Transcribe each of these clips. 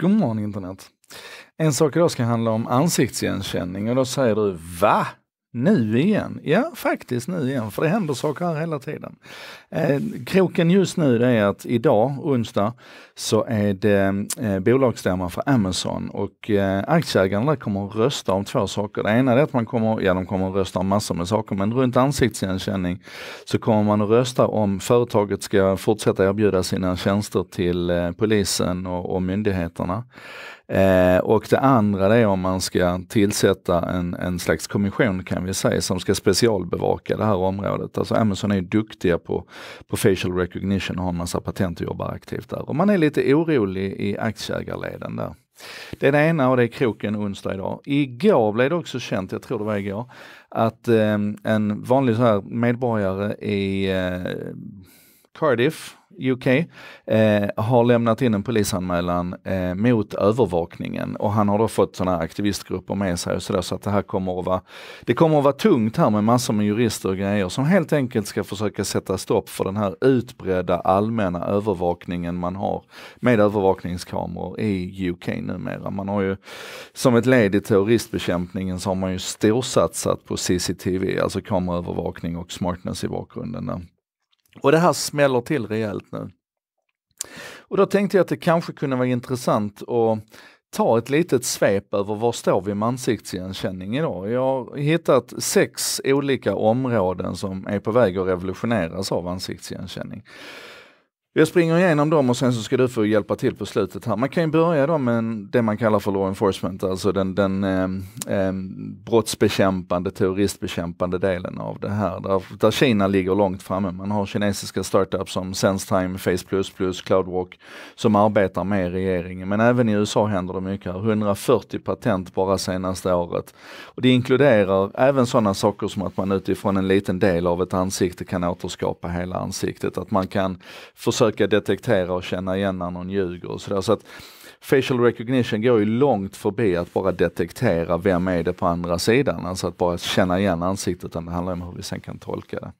God morgon internet. En sak idag ska handla om ansiktsigenkänning och då säger du va? Nu igen, ja faktiskt nu igen, för det händer saker här hela tiden. Eh, kroken just nu det är att idag, onsdag, så är det eh, bolagsstämman för Amazon och eh, aktieägarna kommer att rösta om två saker. Det ena är att man kommer, ja de kommer att rösta om massor med saker, men runt ansiktsigenkänning så kommer man att rösta om företaget ska fortsätta erbjuda sina tjänster till eh, polisen och, och myndigheterna. Eh, och det andra det är om man ska tillsätta en, en slags kommission kan vi säga som ska specialbevaka det här området. Alltså Amazon är duktiga på, på facial recognition och har en massa patent och jobbar aktivt där. Och man är lite orolig i aktieägarleden där. Det är det ena och det är kroken onsdag idag. Igår blev det också känt, jag tror det var igår, att eh, en vanlig så här medborgare i eh, Cardiff, UK, eh, har lämnat in en polisanmälan eh, mot övervakningen och han har då fått sådana här aktivistgrupper med sig och sådär så att det här kommer att vara, det kommer att vara tungt här med massor med jurister och grejer som helt enkelt ska försöka sätta stopp för den här utbredda allmänna övervakningen man har med övervakningskameror i UK numera. Man har ju som ett led i terroristbekämpningen så har man ju storsatsat på CCTV, alltså kameraövervakning och smartness i bakgrunden. Där. Och det här smäller till rejält nu. Och då tänkte jag att det kanske kunde vara intressant att ta ett litet svep över var står vi med ansiktsigenkänning idag. Jag har hittat sex olika områden som är på väg att revolutioneras av ansiktsigenkänning. Jag springer igenom dem och sen så ska du få hjälpa till på slutet här. Man kan ju börja då med det man kallar för law enforcement, alltså den, den eh, brottsbekämpande, terroristbekämpande delen av det här. Där, där Kina ligger långt framme. Man har kinesiska startups som SenseTime, Face++, Cloudwalk som arbetar med regeringen. Men även i USA händer det mycket. 140 patent bara senaste året. Och det inkluderar även sådana saker som att man utifrån en liten del av ett ansikte kan återskapa hela ansiktet. Att man kan försöka försöka detektera och känna igen när någon ljuger och sådär. Så att facial recognition går ju långt förbi att bara detektera vem är det på andra sidan, alltså att bara känna igen ansiktet, utan det handlar om hur vi sen kan tolka det.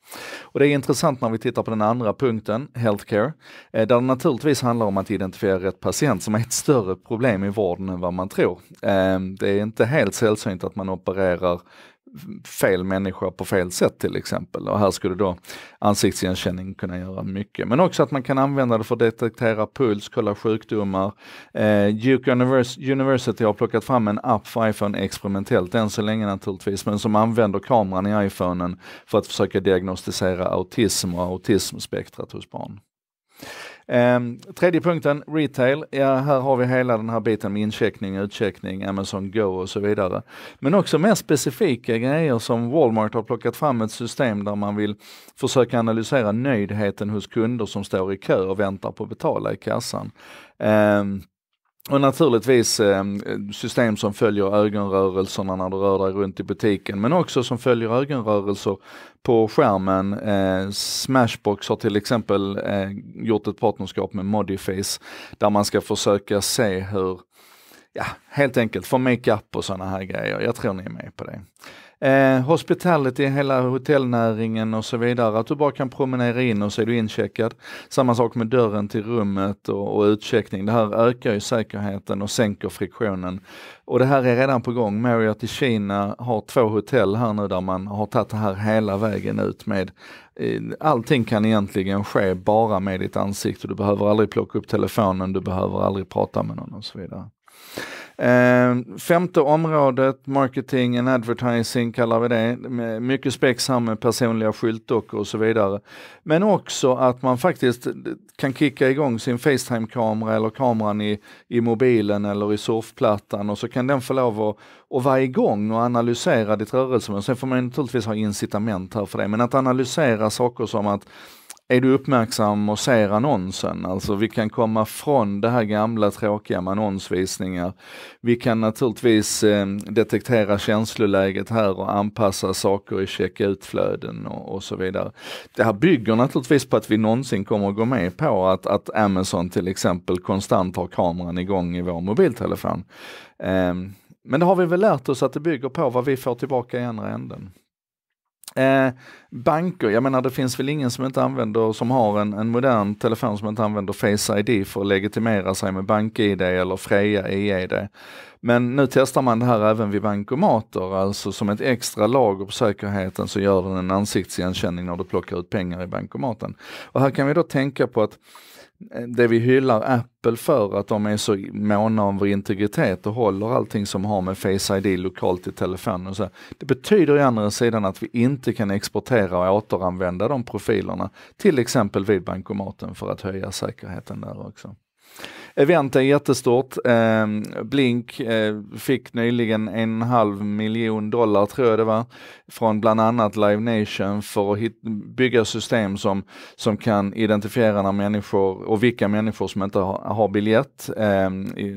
Och det är intressant när vi tittar på den andra punkten, healthcare, eh, där det naturligtvis handlar om att identifiera rätt patient som är ett större problem i vården än vad man tror. Ehm, det är inte helt sällsynt att man opererar fel människa på fel sätt till exempel. Och här skulle då ansiktsigenkänning kunna göra mycket. Men också att man kan använda det för att detektera puls, kolla sjukdomar. Eh, Duke University har plockat fram en app för iPhone experimentellt än så länge naturligtvis, men som använder kameran i iPhonen för att försöka diagnostisera autism och autismspektrat hos barn. Ehm, tredje punkten, retail. Ja, här har vi hela den här biten med incheckning, utcheckning, Amazon Go och så vidare. Men också mer specifika grejer som Walmart har plockat fram ett system där man vill försöka analysera nöjdheten hos kunder som står i kö och väntar på att betala i kassan. Ehm, och naturligtvis ehm, system som följer ögonrörelserna när du rör dig runt i butiken, men också som följer ögonrörelser på skärmen. Eh, Smashbox har till exempel eh, gjort ett partnerskap med Modiface där man ska försöka se hur, ja, helt enkelt få makeup och sådana här grejer. Jag tror ni är med på det eh, hospitality, hela hotellnäringen och så vidare, att du bara kan promenera in och så är du incheckad. Samma sak med dörren till rummet och, och utcheckning. Det här ökar ju säkerheten och sänker friktionen. Och det här är redan på gång. Marriott i Kina har två hotell här nu där man har tagit det här hela vägen ut med eh, Allting kan egentligen ske bara med ditt ansikte. Du behöver aldrig plocka upp telefonen, du behöver aldrig prata med någon och så vidare. Ehm, femte området, marketing and advertising kallar vi det. Mycket spex här med personliga skyltdockor och så vidare. Men också att man faktiskt kan kicka igång sin Facetime-kamera eller kameran i, i mobilen eller i surfplattan och så kan den få lov att, att vara igång och analysera ditt rörelsemönster. Sen får man naturligtvis ha incitament här för det, men att analysera saker som att är du uppmärksam och ser annonsen. Alltså vi kan komma från det här gamla tråkiga med annonsvisningar. Vi kan naturligtvis eh, detektera känsloläget här och anpassa saker i checkoutflöden och, och så vidare. Det här bygger naturligtvis på att vi någonsin kommer att gå med på att, att Amazon till exempel konstant har kameran igång i vår mobiltelefon. Eh, men det har vi väl lärt oss att det bygger på vad vi får tillbaka i andra änden. Eh, banker, jag menar det finns väl ingen som inte använder, som har en, en modern telefon som inte använder Face ID för att legitimera sig med BankID eller Freja eID. Men nu testar man det här även vid bankomater, alltså som ett extra lager på säkerheten så gör den en ansiktsigenkänning när du plockar ut pengar i bankomaten. Och här kan vi då tänka på att det vi hyllar Apple för, att de är så måna om vår integritet och håller allting som har med Face ID lokalt i telefonen. Och så. Det betyder i andra sidan att vi inte kan exportera och återanvända de profilerna, till exempel vid bankomaten för att höja säkerheten där också. Event är jättestort. Eh, Blink eh, fick nyligen en halv miljon dollar, tror jag det var, från bland annat Live Nation för att hit, bygga system som, som kan identifiera när människor och vilka människor som inte har, har biljett. Eh,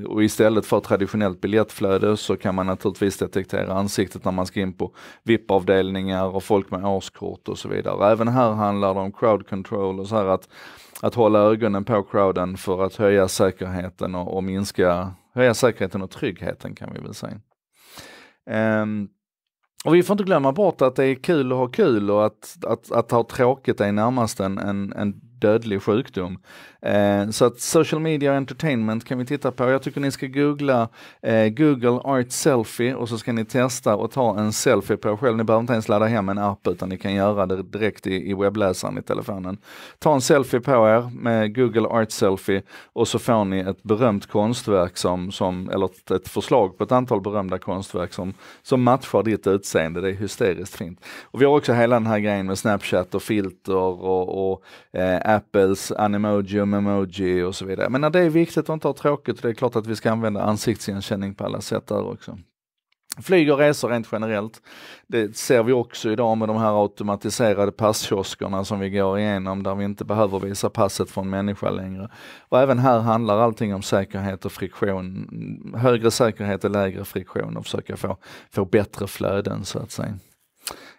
och istället för traditionellt biljettflöde så kan man naturligtvis detektera ansiktet när man ska in på VIP-avdelningar och folk med årskort och så vidare. Även här handlar det om crowd control och så här att att hålla ögonen på crowden för att höja säkerheten osäkerheten och, och minska, höja säkerheten och tryggheten kan vi väl säga. Um, och vi får inte glömma bort att det är kul att ha kul och att, att, att ha tråkigt är närmast en, en, en dödlig sjukdom. Eh, så att social media och entertainment kan vi titta på. Jag tycker ni ska googla eh, Google Art Selfie och så ska ni testa och ta en selfie på er själv. Ni behöver inte ens ladda hem en app utan ni kan göra det direkt i, i webbläsaren i telefonen. Ta en selfie på er med Google Art Selfie och så får ni ett berömt konstverk som, som eller ett förslag på ett antal berömda konstverk som, som matchar ditt utseende. Det är hysteriskt fint. Och vi har också hela den här grejen med Snapchat och filter och, och eh, Apples Animoji och Memoji och så vidare. Men när det är viktigt att inte ha tråkigt, det är klart att vi ska använda ansiktsigenkänning på alla sätt där också. Flyg och resor rent generellt, det ser vi också idag med de här automatiserade passkioskerna som vi går igenom där vi inte behöver visa passet från människa längre. Och även här handlar allting om säkerhet och friktion. Högre säkerhet och lägre friktion och försöka få, få bättre flöden så att säga.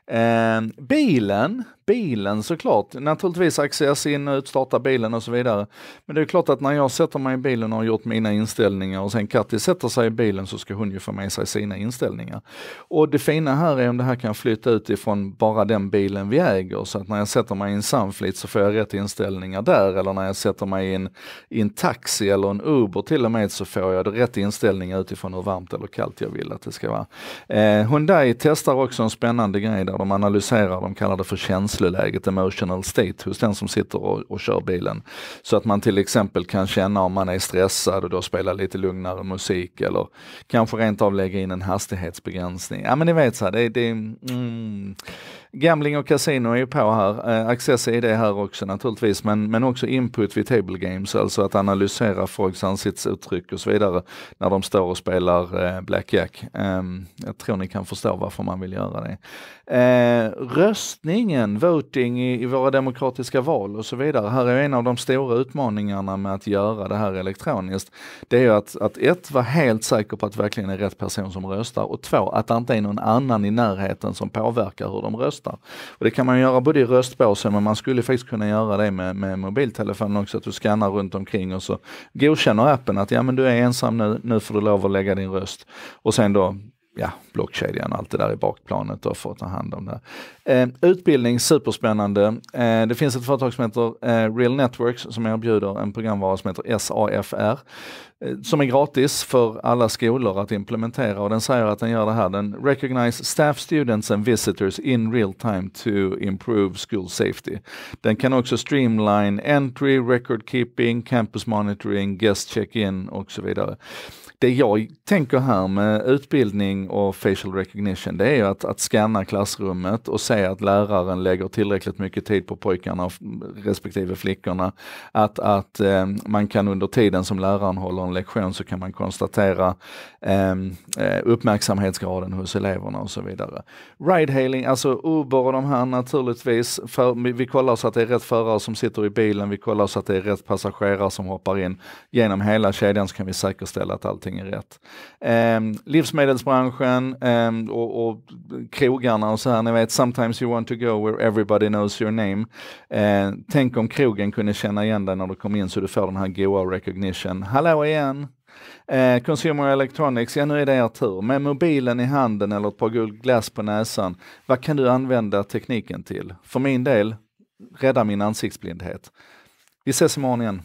Eh, bilen, bilen såklart. Naturligtvis access in och ut, starta bilen och så vidare. Men det är klart att när jag sätter mig i bilen och har gjort mina inställningar och sen Katti sätter sig i bilen så ska hon ju få med sig sina inställningar. Och det fina här är om det här kan flytta ut ifrån bara den bilen vi äger så att när jag sätter mig i en Sunfleet så får jag rätt inställningar där eller när jag sätter mig i en, i en taxi eller en Uber till och med så får jag rätt inställningar utifrån hur varmt eller kallt jag vill att det ska vara. Eh, Hyundai testar också en spännande grej där de analyserar, de kallar det för känsla känsloläget, emotional state, hos den som sitter och, och kör bilen. Så att man till exempel kan känna om man är stressad och då spela lite lugnare musik eller kanske rent av lägga in en hastighetsbegränsning. Ja men ni vet så här, det, det, mm, Gambling och kasino är ju på här. Eh, access är det här också naturligtvis, men, men också input vid table games, alltså att analysera folks ansiktsuttryck och så vidare när de står och spelar eh, blackjack. Ehm, jag tror ni kan förstå varför man vill göra det. Eh, röstningen, voting i våra demokratiska val och så vidare. Här är en av de stora utmaningarna med att göra det här elektroniskt. Det är ju att, att ett, vara helt säker på att det verkligen är rätt person som röstar och två, att det inte är någon annan i närheten som påverkar hur de röstar röstar. Och det kan man göra både i röstbåsen, men man skulle faktiskt kunna göra det med, med mobiltelefonen också, att du skannar runt omkring och så godkänner appen att ja men du är ensam nu, nu får du lov att lägga din röst. Och sen då ja, blockkedjan och allt det där i bakplanet och få ta hand om det. Eh, utbildning, superspännande. Eh, det finns ett företag som heter eh, Real Networks som erbjuder en programvara som heter SAFR eh, som är gratis för alla skolor att implementera och den säger att den gör det här. Den recognize staff, students and visitors in real time to improve school safety. Den kan också streamline entry, record keeping, campus monitoring, guest check-in och så vidare. Det jag tänker här med utbildning någonting och facial recognition, det är ju att, att scanna klassrummet och se att läraren lägger tillräckligt mycket tid på pojkarna och respektive flickorna. Att, att eh, man kan under tiden som läraren håller en lektion så kan man konstatera ehm, eh, uppmärksamhetsgraden hos eleverna och så vidare. Ride-hailing, alltså Uber och de här naturligtvis, för, vi, vi kollar så att det är rätt förare som sitter i bilen, vi kollar så att det är rätt passagerare som hoppar in. Genom hela kedjan så kan vi säkerställa att allting är rätt. Eh, livsmedelsbranschen branschen um, och, och krogarna och så här, ni vet, sometimes you want to go where everybody knows your name. Uh, tänk om krogen kunde känna igen dig när du kom in så du får den här goa recognition. Hallå igen! Eh, Consumer Electronics, ja nu är det er tur. Med mobilen i handen eller ett par guld på näsan, vad kan du använda tekniken till? För min del, rädda min ansiktsblindhet. Vi ses imorgon igen.